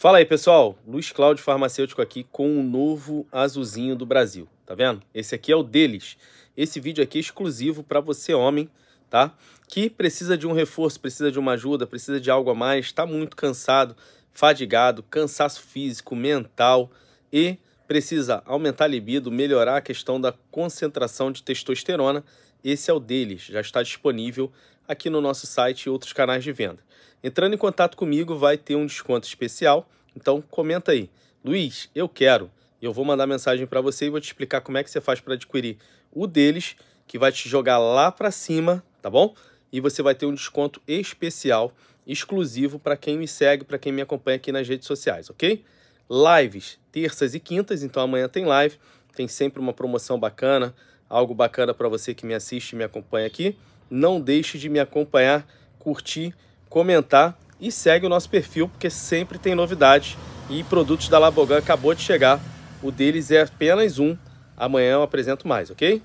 Fala aí, pessoal. Luiz Cláudio Farmacêutico aqui com um novo azulzinho do Brasil. Tá vendo? Esse aqui é o deles. Esse vídeo aqui é exclusivo para você, homem, tá? Que precisa de um reforço, precisa de uma ajuda, precisa de algo a mais, está muito cansado, fadigado, cansaço físico, mental e Precisa aumentar a libido, melhorar a questão da concentração de testosterona. Esse é o deles, já está disponível aqui no nosso site e outros canais de venda. Entrando em contato comigo, vai ter um desconto especial. Então comenta aí, Luiz, eu quero. Eu vou mandar mensagem para você e vou te explicar como é que você faz para adquirir o deles, que vai te jogar lá para cima, tá bom? E você vai ter um desconto especial, exclusivo para quem me segue, para quem me acompanha aqui nas redes sociais, ok? lives terças e quintas, então amanhã tem live, tem sempre uma promoção bacana, algo bacana para você que me assiste e me acompanha aqui. Não deixe de me acompanhar, curtir, comentar e segue o nosso perfil porque sempre tem novidades e produtos da Labogan acabou de chegar. O deles é apenas um. Amanhã eu apresento mais, ok?